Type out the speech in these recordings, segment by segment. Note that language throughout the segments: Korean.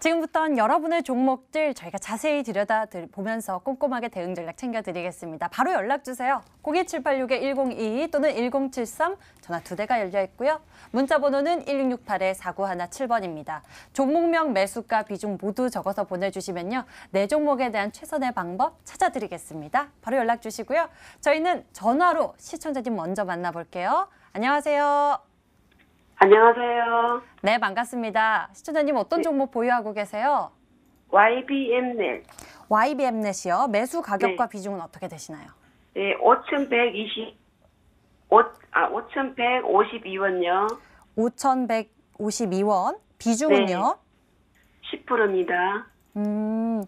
지금부터는 여러분의 종목들 저희가 자세히 들여다 보면서 꼼꼼하게 대응 전략 챙겨드리겠습니다. 바로 연락 주세요. 02786-1022 또는 1073 전화 두 대가 열려 있고요. 문자 번호는 1668-4917번입니다. 종목명 매수가 비중 모두 적어서 보내주시면요. 내 네 종목에 대한 최선의 방법 찾아드리겠습니다. 바로 연락 주시고요. 저희는 전화로 시청자님 먼저 만나볼게요. 안녕하세요. 안녕하세요. 네, 반갑습니다. 시청자님 어떤 네. 종목 보유하고 계세요? YBM넷. YBM넷이요. 매수 가격과 네. 비중은 어떻게 되시나요? 네, 5,120 5, 아, 5,152원요. 5,152원. 비중은요? 네, 10%입니다. 음,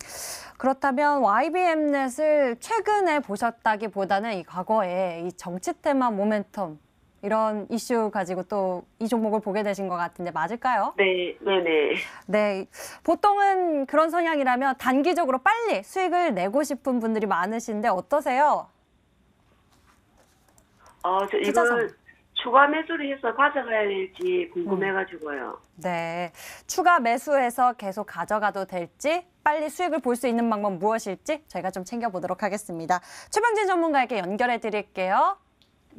그렇다면 YBM넷을 최근에 보셨다기보다는 이 과거에 이 정치테마 모멘텀 이런 이슈 가지고 또 이 종목을 보게 되신 것 같은데 맞을까요? 네, 네, 네. 네, 보통은 그런 성향이라면 단기적으로 빨리 수익을 내고 싶은 분들이 많으신데 어떠세요? 어, 저투 이걸 추가 매수를 해서 가져가야 될지 궁금해가지고요. 음. 네, 추가 매수해서 계속 가져가도 될지 빨리 수익을 볼 수 있는 방법 무엇일지 저희가 좀 챙겨보도록 하겠습니다. 최병진 전문가에게 연결해 드릴게요.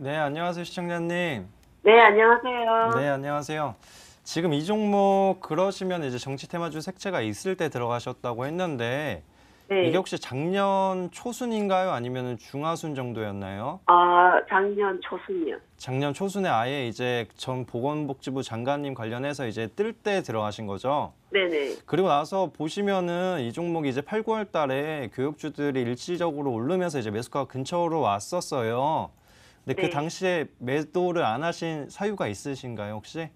네, 안녕하세요, 시청자님. 네, 안녕하세요. 네, 안녕하세요. 지금 이 종목 그러시면 이제 정치 테마주 색채가 있을 때 들어가셨다고 했는데 네. 이게 혹시 작년 초순인가요? 아니면 중하순 정도였나요? 아, 작년 초순이요. 작년 초순에 아예 이제 전 보건복지부 장관님 관련해서 이제 뜰 때 들어가신 거죠? 네네. 그리고 나서 보시면은 이 종목이 이제 8, 9월 달에 교육주들이 일시적으로 오르면서 이제 매수가 근처로 왔었어요. 근그 네. 당시에 매도를 안 하신 사유가 있으신가요 혹시?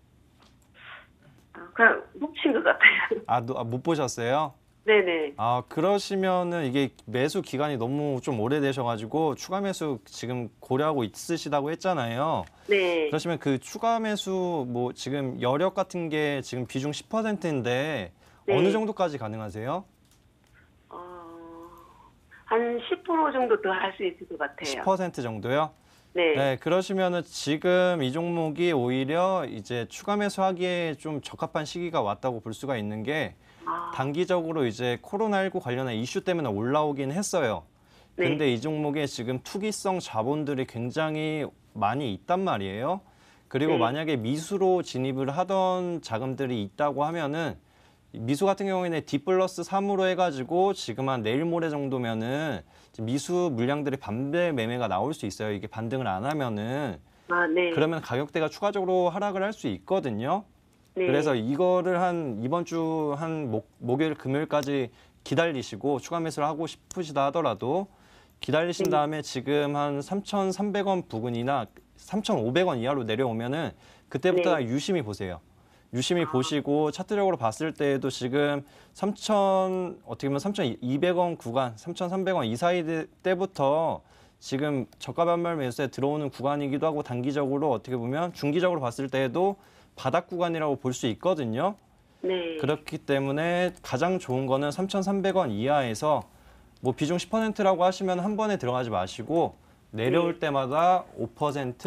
아, 그냥 뭉친 것 같아요. 아못 아, 보셨어요? 네네. 아 그러시면은 이게 매수 기간이 너무 좀 오래되셔가지고 추가 매수 지금 고려하고 있으시다고 했잖아요. 네. 그러시면 그 추가 매수 뭐 지금 여력 같은 게 지금 비중 10%인데 네. 어느 정도까지 가능하세요? 어, 한10% 정도 더 할 수 있을 것 같아요. 10% 정도요? 네. 네, 그러시면은 지금 이 종목이 오히려 이제 추가 매수하기에 좀 적합한 시기가 왔다고 볼 수가 있는 게 아. 단기적으로 이제 코로나19 관련한 이슈 때문에 올라오긴 했어요. 네. 근데 이 종목에 지금 투기성 자본들이 굉장히 많이 있단 말이에요. 그리고 네. 만약에 미수로 진입을 하던 자금들이 있다고 하면은 미수 같은 경우에는 D 플러스 3으로 해가지고 지금 한 내일 모레 정도면은 미수 물량들이 반대 매매가 나올 수 있어요. 이게 반등을 안 하면은 아, 네. 그러면 가격대가 추가적으로 하락을 할 수 있거든요. 네. 그래서 이거를 한 이번 주 한 목요일 금요일까지 기다리시고 추가 매수를 하고 싶으시다 하더라도 기다리신 네. 다음에 지금 한 3,300원 부근이나 3,500원 이하로 내려오면은 그때부터 네. 유심히 보세요. 유심히 아. 보시고 차트적으로 봤을 때에도 지금 3천 어떻게 보면 3,200원 구간, 3,300원 이 사이 때부터 지금 저가 반발 매수에 들어오는 구간이기도 하고 단기적으로 어떻게 보면 중기적으로 봤을 때에도 바닥 구간이라고 볼 수 있거든요. 네. 그렇기 때문에 가장 좋은 거는 3,300원 이하에서 뭐 비중 10%라고 하시면 한 번에 들어가지 마시고 내려올 네. 때마다 5%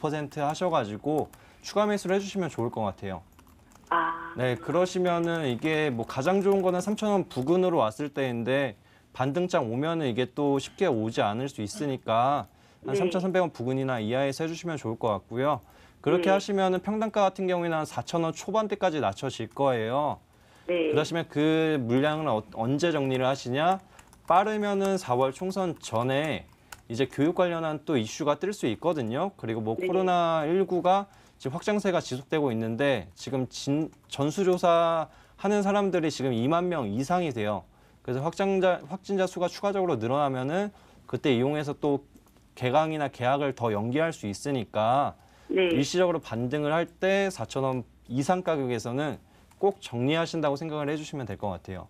5% 하셔가지고 추가 매수를 해주시면 좋을 것 같아요. 네, 그러시면은 이게 뭐 가장 좋은 거는 3,000원 부근으로 왔을 때인데 반등장 오면은 이게 또 쉽게 오지 않을 수 있으니까 한 네. 3,300원 부근이나 이하에서 해주시면 좋을 것 같고요. 그렇게 네. 하시면은 평단가 같은 경우에는 한 4,000원 초반대까지 낮춰질 거예요. 네. 그러시면 그 물량은 어, 언제 정리를 하시냐? 빠르면은 4월 총선 전에 이제 교육 관련한 또 이슈가 뜰 수 있거든요. 그리고 뭐 네. 코로나 19가 지금 확장세가 지속되고 있는데 지금 진, 전수조사 하는 사람들이 지금 2만 명 이상이 돼요. 그래서 확장자 확진자 수가 추가적으로 늘어나면은 그때 이용해서 또 개강이나 계약을 더 연기할 수 있으니까 네. 일시적으로 반등을 할 때 4천 원 이상 가격에서는 꼭 정리하신다고 생각을 해주시면 될 것 같아요.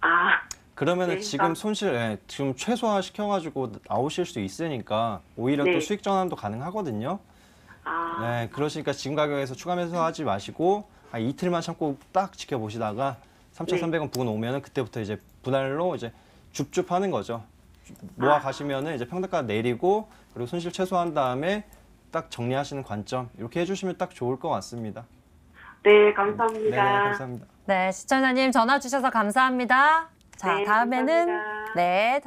아. 그러면은 네, 지금 손실 네, 지금 최소화 시켜가지고 나오실 수 있으니까 오히려 네. 또 수익 전환도 가능하거든요. 아. 네, 그러시니까 지금 가격에서 추가 매수하지 마시고 한 이틀만 참고 딱 지켜보시다가 3,300원 부근 오면은 그때부터 이제 분할로 이제 줍줍 하는 거죠. 모아 아. 가시면은 이제 평가가 내리고 그리고 손실 최소한 다음에 딱 정리하시는 관점 이렇게 해주시면 딱 좋을 것 같습니다. 네, 감사합니다. 네, 네, 감사합니다. 네, 시청자님 전화 주셔서 감사합니다. 자, 네, 다음에는 감사합니다. 네.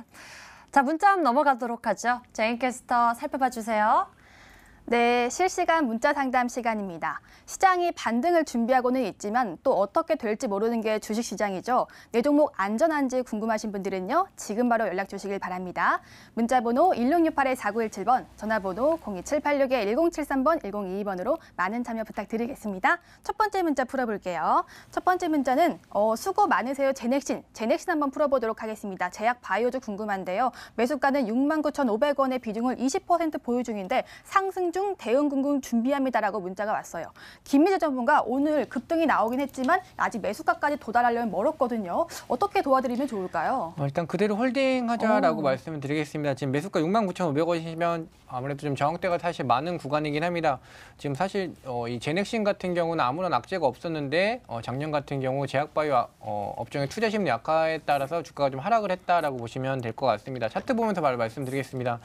자, 문자 한번 넘어가도록 하죠. 제인캐스터 살펴봐 주세요. 네, 실시간 문자 상담 시간입니다. 시장이 반등을 준비하고는 있지만 또 어떻게 될지 모르는 게 주식 시장이죠. 내 종목 안전한지 궁금하신 분들은요. 지금 바로 연락 주시길 바랍니다. 문자 번호 1668-4917번, 전화번호 02786-1073번, 1022번으로 많은 참여 부탁드리겠습니다. 첫 번째 문자 풀어볼게요. 첫 번째 문자는 어, 수고 많으세요. 제넥신, 제넥신 한번 풀어보도록 하겠습니다. 제약 바이오주 궁금한데요. 매수가는 69,500원의 비중을 20% 보유 중인데 상승 중 대응금융 준비합니다라고 문자가 왔어요. 김민재 전문가 오늘 급등이 나오긴 했지만 아직 매수가까지 도달하려면 멀었거든요. 어떻게 도와드리면 좋을까요? 어, 일단 그대로 홀딩하자라고 오. 말씀을 드리겠습니다. 지금 매수가 69,500원이시면 아무래도 좀 저항대가 사실 많은 구간이긴 합니다. 지금 사실 어, 이 제넥신 같은 경우는 아무런 악재가 없었는데 어, 작년 같은 경우 제약바이오 아, 어, 업종의 투자 심리 약화에 따라서 주가가 좀 하락을 했다라고 보시면 될 것 같습니다. 차트 보면서 바로 말씀드리겠습니다.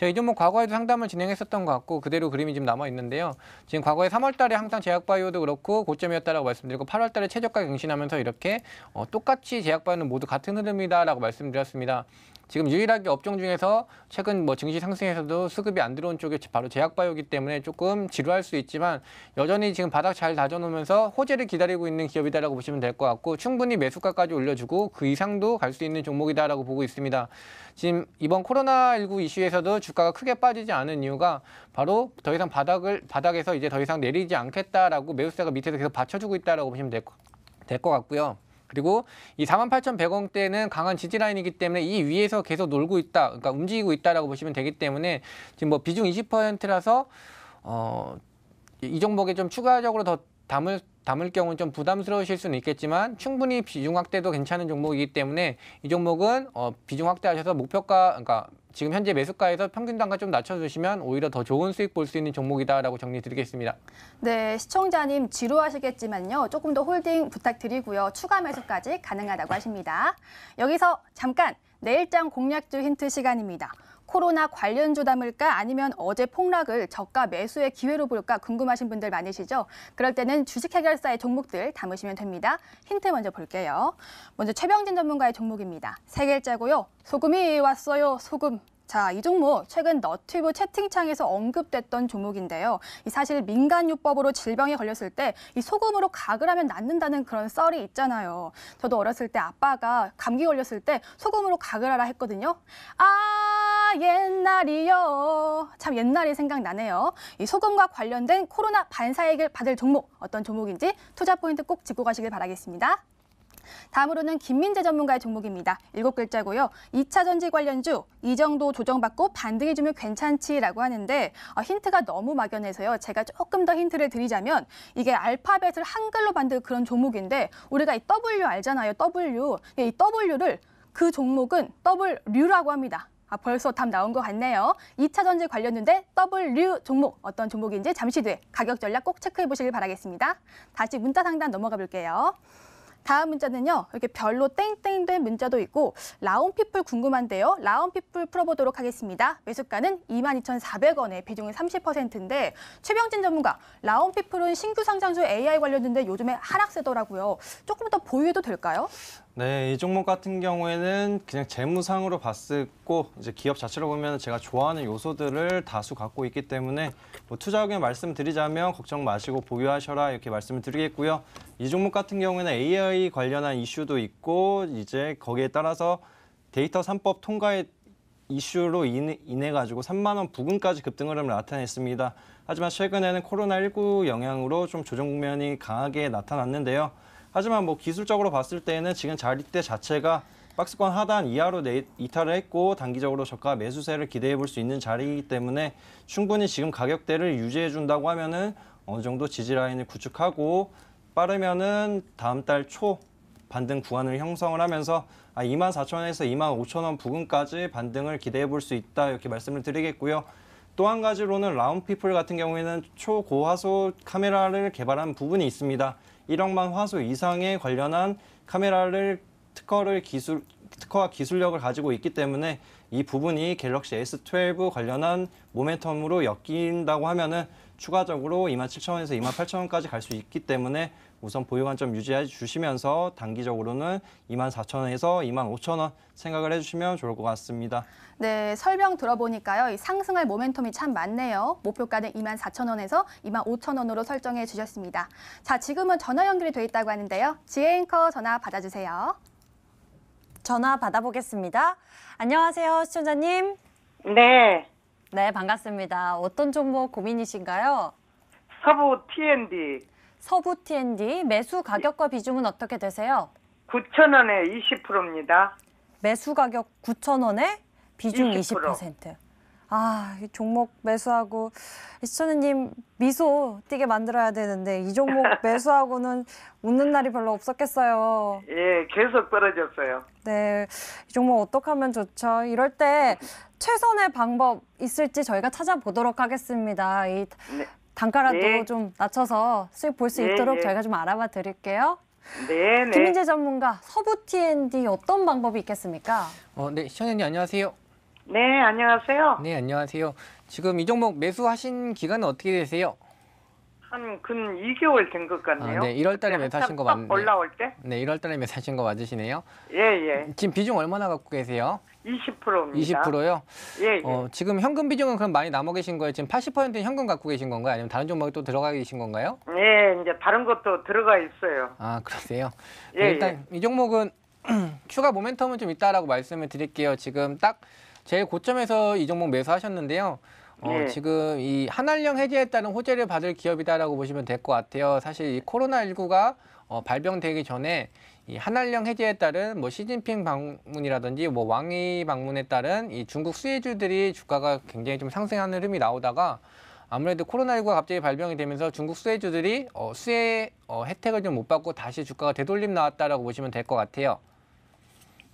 제이제목 뭐 과거에도 상담을 진행했었던 것 같고 그대로 그림이 지금 남아 있는데요. 지금 과거에 3월 달에 항상 제약바이오도 그렇고 고점이었다라고 말씀드리고 8월 달에 최저가 경신하면서 이렇게 어, 똑같이 제약바이오는 모두 같은 흐름이다라고 말씀드렸습니다. 지금 유일하게 업종 중에서 최근 뭐 증시 상승에서도 수급이 안 들어온 쪽에 바로 제약바이오기 때문에 조금 지루할 수 있지만 여전히 지금 바닥 잘 다져놓으면서 호재를 기다리고 있는 기업이다라고 보시면 될 것 같고 충분히 매수가까지 올려주고 그 이상도 갈 수 있는 종목이다라고 보고 있습니다. 지금 이번 코로나19 이슈에서도 주가가 크게 빠지지 않은 이유가 바로 더 이상 바닥을 바닥에서 이제 더 이상 내리지 않겠다라고 매수세가 밑에서 계속 받쳐주고 있다라고 보시면 될 것 같고요. 그리고 이 48,100원대는 강한 지지 라인이기 때문에 이 위에서 계속 놀고 있다. 그러니까 움직이고 있다라고 보시면 되기 때문에 지금 뭐 비중 20%라서 어, 이 종목에 좀 추가적으로 더 담을 담을 경우는 좀 부담스러우실 수는 있겠지만 충분히 비중 확대도 괜찮은 종목이기 때문에 이 종목은 어, 비중 확대하셔서 목표가 그러니까 지금 현재 매수가에서 평균 단가 좀 낮춰주시면 오히려 더 좋은 수익 볼 수 있는 종목이다라고 정리드리겠습니다. 네, 시청자님 지루하시겠지만요. 조금 더 홀딩 부탁드리고요. 추가 매수까지 가능하다고 하십니다. 여기서 잠깐 내일장 공략주 힌트 시간입니다. 코로나 관련주담을까 아니면 어제 폭락을 저가 매수의 기회로 볼까 궁금하신 분들 많으시죠? 그럴 때는 주식 해결사의 종목들 담으시면 됩니다. 힌트 먼저 볼게요. 먼저 최병진 전문가의 종목입니다. 세 글자고요. 소금이 왔어요. 소금. 자, 이 종목 최근 너튜브 채팅창에서 언급됐던 종목인데요. 이 사실 민간요법으로 질병에 걸렸을 때 이 소금으로 가글 하면 낫는다는 그런 썰이 있잖아요. 저도 어렸을 때 아빠가 감기 걸렸을 때 소금으로 가글 하라 했거든요. 아! 옛날이요. 참 옛날이 생각나네요. 이 소금과 관련된 코로나 반사액을 받을 종목, 어떤 종목인지 투자 포인트 꼭 짚고 가시길 바라겠습니다. 다음으로는 김민재 전문가의 종목입니다. 일곱 글자고요. 2차 전지 관련주 이 정도 조정받고 반등해 주면 괜찮지라고 하는데 아, 힌트가 너무 막연해서요. 제가 조금 더 힌트를 드리자면 이게 알파벳을 한글로 만든 그런 종목인데 우리가 이 W 알잖아요. W 예, 이 W를 그 종목은 W류라고 합니다. 아, 벌써 답 나온 것 같네요. 2차 전지 관련된 W 종목 어떤 종목인지 잠시 뒤에 가격 전략 꼭 체크해 보시길 바라겠습니다. 다시 문자 상단 넘어가 볼게요. 다음 문자는요. 이렇게 별로 땡땡된 문자도 있고 라온피플 궁금한데요. 라온피플 풀어보도록 하겠습니다. 매수가는 22,400원에 비중이 30%인데 최병진 전문가, 라온피플은 신규 상장주 AI 관련된데 요즘에 하락세더라고요. 조금 더 보유해도 될까요? 네, 이 종목 같은 경우에는 그냥 재무상으로 봤었고 이제 기업 자체로 보면 제가 좋아하는 요소들을 다수 갖고 있기 때문에 뭐 투자 의견 말씀드리자면 걱정 마시고 보유하셔라 이렇게 말씀을 드리겠고요. 이 종목 같은 경우에는 AI 관련한 이슈도 있고 이제 거기에 따라서 데이터 삼법 통과의 이슈로 인해, 인해 가지고 3만 원 부근까지 급등 흐름을 나타냈습니다. 하지만 최근에는 코로나19 영향으로 좀 조정 국면이 강하게 나타났는데요. 하지만 뭐 기술적으로 봤을 때는 지금 자립대 자체가 박스권 하단 이하로 내, 이탈을 했고 단기적으로 저가 매수세를 기대해 볼 수 있는 자리이기 때문에 충분히 지금 가격대를 유지해 준다고 하면은 어느 정도 지지 라인을 구축하고 빠르면은 다음 달 초 반등 구간을 형성을 하면서 아, 24,000원에서 25,000원 부근까지 반등을 기대해 볼 수 있다 이렇게 말씀을 드리겠고요. 또 한 가지로는 라운피플 같은 경우에는 초고화소 카메라를 개발한 부분이 있습니다. 1억만 화소 이상에 관련한 카메라를 특허를 기술 특허와 기술력을 가지고 있기 때문에 이 부분이 갤럭시 S12 관련한 모멘텀으로 엮인다고 하면은 추가적으로 27,000원에서 28,000원까지 갈 수 있기 때문에 우선 보유 관점 유지해 주시면서 단기적으로는 24,000원에서 25,000원 생각을 해주시면 좋을 것 같습니다. 네, 설명 들어보니까요. 상승할 모멘텀이 참 많네요. 목표가는 24,000원에서 25,000원으로 설정해 주셨습니다. 자, 지금은 전화 연결이 돼 있다고 하는데요. 지혜 앵커 전화 받아주세요. 전화 받아보겠습니다. 안녕하세요, 시청자님. 네. 네, 반갑습니다. 어떤 종목 고민이신가요? 서부 T&D 서부 T&D 매수 가격과 비중은 어떻게 되세요? 9,000원에 20%입니다. 매수 가격 9,000원에 비중 20%. 20%. 아, 종목 매수하고 시천우님 미소 띄게 만들어야 되는데 이 종목 매수하고는 웃는 날이 별로 없었겠어요. 예, 계속 떨어졌어요. 네, 이 종목 어떻게 하면 좋죠? 이럴 때 최선의 방법 있을지 저희가 찾아보도록 하겠습니다. 이 네. 단가라도 네. 좀 낮춰서 수익 볼수 네, 있도록 네. 저희가 좀 알아봐 드릴게요. 네, 네. 김민재 전문가, 서부 T&D 어떤 방법이 있겠습니까? 어, 네, 시청자님 안녕하세요. 네, 안녕하세요. 네, 안녕하세요. 지금 이 종목 매수하신 기간은 어떻게 되세요? 한 근 2개월 된 것 같네요. 아, 네, 1월 달에 네, 매수하신 거 맞네요. 올라올 때 네, 1월 달에 매수하신 거 맞으시네요. 예, 예. 지금 비중 얼마나 갖고 계세요? 20%입니다. 20%요? 예, 예. 어, 지금 현금 비중은 그럼 많이 남아 계신 거예요? 지금 80%는 현금 갖고 계신 건가요? 아니면 다른 종목에 또 들어가 계신 건가요? 예, 이제 다른 것도 들어가 있어요. 아, 그러세요? 예, 네, 일단 예. 이 종목은 추가 모멘텀은 좀 있다라고 말씀을 드릴게요. 지금 딱 제일 고점에서 이 종목 매수하셨는데요. 어, 네. 지금 이 한한령 해제에 따른 호재를 받을 기업이다라고 보시면 될 것 같아요. 사실 이 코로나19가 어, 발병되기 전에 이 한한령 해제에 따른 뭐 시진핑 방문이라든지 뭐왕위 방문에 따른 이 중국 수혜주들이 주가가 굉장히 좀 상승하는 흐름이 나오다가 아무래도 코로나19가 갑자기 발병이 되면서 중국 수혜주들이 어, 수혜 어, 혜택을 좀 못 받고 다시 주가가 되돌림 나왔다라고 보시면 될 것 같아요.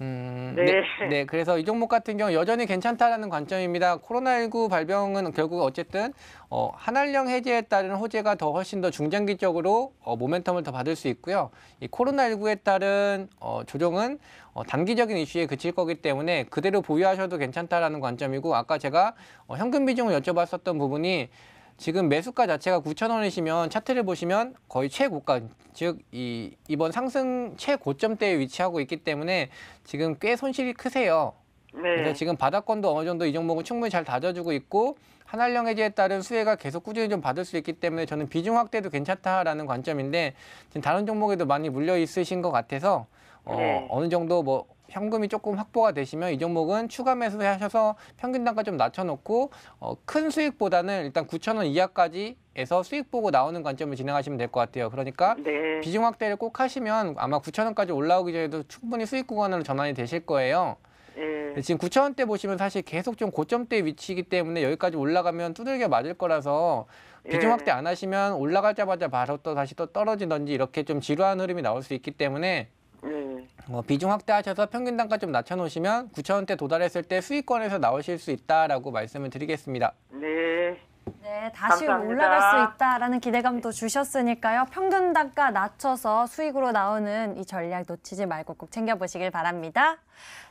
음, 네. 네. 네. 그래서 이 종목 같은 경우 여전히 괜찮다라는 관점입니다. 코로나19 발병은 결국 어쨌든 어, 한한령 해제에 따른 호재가 더 훨씬 더 중장기적으로 어, 모멘텀을 더 받을 수 있고요. 이 코로나19에 따른 어, 조정은 어, 단기적인 이슈에 그칠 거기 때문에 그대로 보유하셔도 괜찮다라는 관점이고 아까 제가 어, 현금 비중을 여쭤봤었던 부분이 지금 매수가 자체가 9,000원이시면 차트를 보시면 거의 최고가, 즉 이, 이번 상승 최고점대에 위치하고 있기 때문에 지금 꽤 손실이 크세요. 네. 그래서 지금 바닥권도 어느 정도 이 종목은 충분히 잘 다져주고 있고 한할령해지에 따른 수혜가 계속 꾸준히 좀 받을 수 있기 때문에 저는 비중 확대도 괜찮다라는 관점인데 지금 다른 종목에도 많이 물려 있으신 것 같아서 어, 네. 어느 정도 뭐 현금이 조금 확보가 되시면 이 종목은 추가 매수하셔서 평균 단가 좀 낮춰놓고 어, 큰 수익보다는 일단 9천 원 이하까지 에서 수익 보고 나오는 관점을 진행하시면 될 것 같아요. 그러니까 네. 비중 확대를 꼭 하시면 아마 9천 원까지 올라오기 전에도 충분히 수익 구간으로 전환이 되실 거예요. 네. 지금 9천 원대 보시면 사실 계속 좀 고점대 위치이기 때문에 여기까지 올라가면 두들겨 맞을 거라서 예. 비중 확대 안 하시면 올라갈자마자 바로 또 다시 또떨어지던지 이렇게 좀 지루한 흐름이 나올 수 있기 때문에 네. 어, 비중 확대하셔서 평균 단가 좀 낮춰놓으시면 9천원대 도달했을 때 수익권에서 나오실 수 있다라고 말씀을 드리겠습니다. 네. 네, 다시 감사합니다. 올라갈 수 있다라는 기대감도 주셨으니까요. 평균 단가 낮춰서 수익으로 나오는 이 전략 놓치지 말고 꼭 챙겨보시길 바랍니다.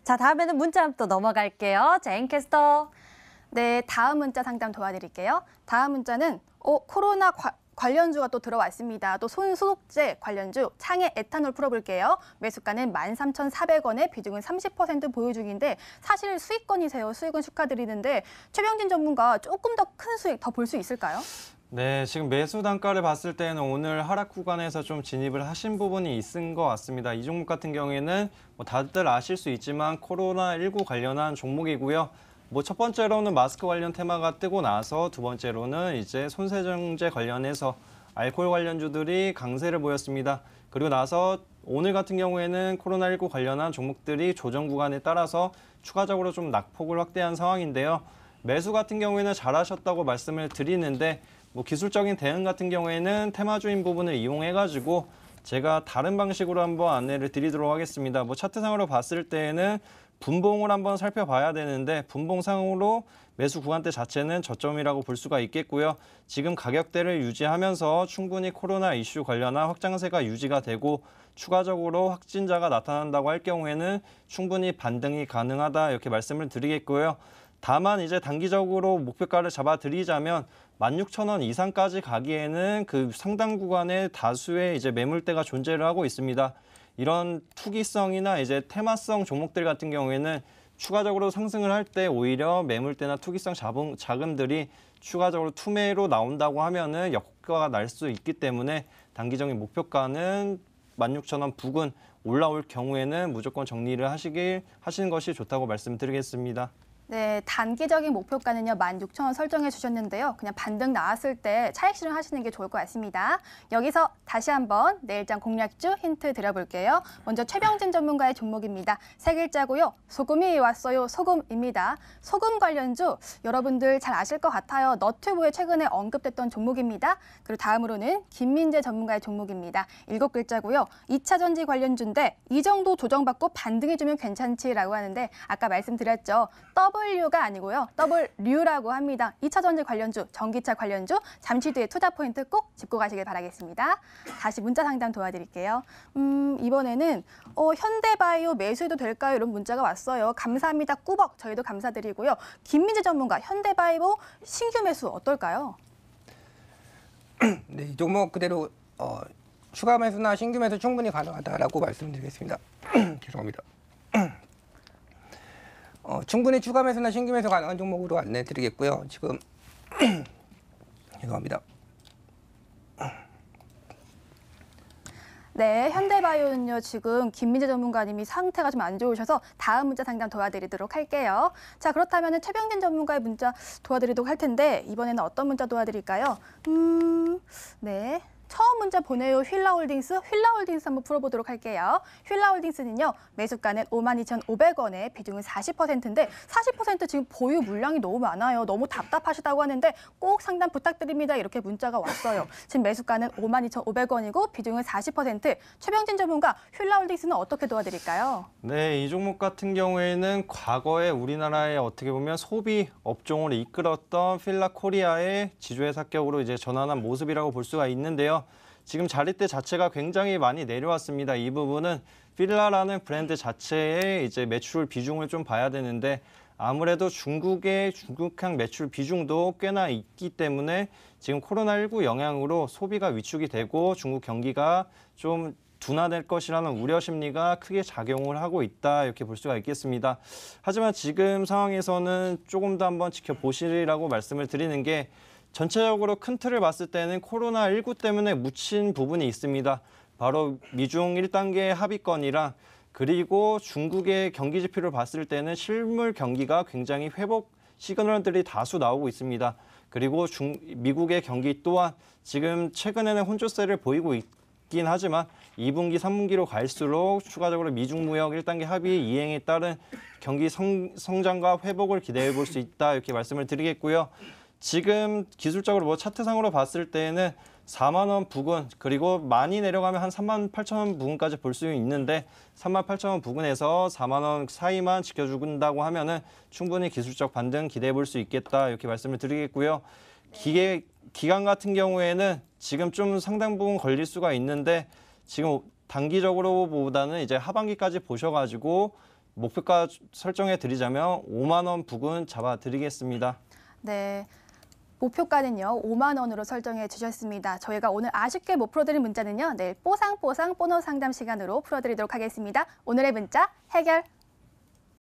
자, 다음에는 문자 또 넘어갈게요. 제인 캐스터. 네, 다음 문자 상담 도와드릴게요. 다음 문자는 어, 코로나 과, 관련주가 또 들어와 있습니다. 또 손소독제 관련주 창해 에탄올 풀어볼게요. 매수가는 13,400원에 비중은 30% 보유 중인데 사실 수익권이세요. 수익은 축하드리는데 최병진 전문가 조금 더 큰 수익 더 볼 수 있을까요? 네, 지금 매수 단가를 봤을 때는 오늘 하락 구간에서 좀 진입을 하신 부분이 있은 것 같습니다. 이 종목 같은 경우에는 뭐 다들 아실 수 있지만 코로나19 관련한 종목이고요. 뭐첫 번째로는 마스크 관련 테마가 뜨고 나서 두 번째로는 이제 손세정제 관련해서 알코올 관련주들이 강세를 보였습니다. 그리고 나서 오늘 같은 경우에는 코로나19 관련한 종목들이 조정 구간에 따라서 추가적으로 좀 낙폭을 확대한 상황인데요. 매수 같은 경우에는 잘하셨다고 말씀을 드리는데 뭐 기술적인 대응 같은 경우에는 테마주인 부분을 이용해가지고 제가 다른 방식으로 한번 안내를 드리도록 하겠습니다. 뭐 차트상으로 봤을 때에는 분봉을 한번 살펴봐야 되는데 분봉상으로 매수 구간대 자체는 저점이라고 볼 수가 있겠고요. 지금 가격대를 유지하면서 충분히 코로나 이슈 관련한 확장세가 유지가 되고 추가적으로 확진자가 나타난다고 할 경우에는 충분히 반등이 가능하다 이렇게 말씀을 드리겠고요. 다만 이제 단기적으로 목표가를 잡아드리자면 16,000원 이상까지 가기에는 그 상당 구간에 다수의 이제 매물대가 존재를 하고 있습니다. 이런 투기성이나 이제 테마성 종목들 같은 경우에는 추가적으로 상승을 할 때 오히려 매물대나 투기성 자본, 자금들이 추가적으로 투매로 나온다고 하면은 역효과가 날 수 있기 때문에 단기적인 목표가는 16,000원 부근 올라올 경우에는 무조건 정리를 하시길 하시는 것이 좋다고 말씀드리겠습니다. 네, 단기적인 목표가는요, 16,000원 설정해 주셨는데요. 그냥 반등 나왔을 때 차익 실현하시는 게 좋을 것 같습니다. 여기서 다시 한번 내일장 공략주 힌트 드려볼게요. 먼저 최병진 전문가의 종목입니다. 세 글자고요. 소금이 왔어요. 소금입니다. 소금 관련주 여러분들 잘 아실 것 같아요. 너튜브에 최근에 언급됐던 종목입니다. 그리고 다음으로는 김민재 전문가의 종목입니다. 일곱 글자고요. 2차 전지 관련주인데 이 정도 조정받고 반등해주면 괜찮지라고 하는데 아까 말씀드렸죠. 더 W가 아니고요. W류라고 합니다. 2차 전지 관련주, 전기차 관련주, 잠시 뒤에 투자 포인트 꼭 짚고 가시길 바라겠습니다. 다시 문자 상담 도와드릴게요. 음, 이번에는 어, 현대바이오 매수해도 될까요? 이런 문자가 왔어요. 감사합니다. 꾸벅 저희도 감사드리고요. 김민재 전문가 현대바이오 신규 매수 어떨까요? 네, 이 종목 뭐 그대로 어, 추가 매수나 신규 매수 충분히 가능하다라고 말씀드리겠습니다. 죄송합니다. 어, 중분히 추가 매수나 신규 매수 가능한 종목으로 안내드리겠고요. 지금 죄송합니다. 네, 현대바이오는요, 지금 김민재 전문가님이 상태가 좀 안 좋으셔서 다음 문자 상담 도와드리도록 할게요. 자, 그렇다면 최병진 전문가의 문자 도와드리도록 할 텐데, 이번에는 어떤 문자 도와드릴까요? 음, 네. 처음 문제 보내요 휠라홀딩스 휠라홀딩스 한번 풀어보도록 할게요. 휠라홀딩스는요 매수가는 52,500원에 비중은 40%인데 40% 지금 보유 물량이 너무 많아요. 너무 답답하시다고 하는데 꼭 상담 부탁드립니다. 이렇게 문자가 왔어요. 지금 매수가는 52,500원이고 비중은 40%. 최병진 전문가 휠라홀딩스는 어떻게 도와드릴까요? 네, 이 종목 같은 경우에는 과거에 우리나라에 어떻게 보면 소비 업종을 이끌었던 휠라코리아의 지주회사격으로 이제 전환한 모습이라고 볼 수가 있는데요. 있는데요. 지금 자립대 자체가 굉장히 많이 내려왔습니다. 이 부분은 필라라는 브랜드 자체의 이제 매출 비중을 좀 봐야 되는데 아무래도 중국의 중국향 매출 비중도 꽤나 있기 때문에 지금 코로나19 영향으로 소비가 위축이 되고 중국 경기가 좀 둔화될 것이라는 우려 심리가 크게 작용을 하고 있다 이렇게 볼 수가 있겠습니다. 하지만 지금 상황에서는 조금 더 한번 지켜보시라고 말씀을 드리는 게 전체적으로 큰 틀을 봤을 때는 코로나19 때문에 묻힌 부분이 있습니다. 바로 미중 1단계 합의건이랑 그리고 중국의 경기 지표를 봤을 때는 실물 경기가 굉장히 회복 시그널들이 다수 나오고 있습니다. 그리고 중, 미국의 경기 또한 지금 최근에는 혼조세를 보이고 있긴 하지만 2분기, 3분기로 갈수록 추가적으로 미중 무역 1단계 합의 이행에 따른 경기 성, 성장과 회복을 기대해 볼 수 있다 이렇게 말씀을 드리겠고요. 지금 기술적으로 뭐 차트상으로 봤을 때에는 4만 원 부근 그리고 많이 내려가면 한 3만 8천 원 부근까지 볼 수 있는데 3만 8천 원 부근에서 4만 원 사이만 지켜준다고 하면은 충분히 기술적 반등 기대해 볼 수 있겠다 이렇게 말씀을 드리겠고요. 기계 기간 같은 경우에는 지금 좀 상당 부분 걸릴 수가 있는데 지금 단기적으로 보다는 이제 하반기까지 보셔가지고 목표가 설정해 드리자면 5만 원 부근 잡아 드리겠습니다. 네. 목표가는요 5만 원으로 설정해 주셨습니다. 저희가 오늘 아쉽게 못 풀어드린 문자는요 내일 뽀상뽀상 보너 상담 시간으로 풀어드리도록 하겠습니다. 오늘의 문자 해결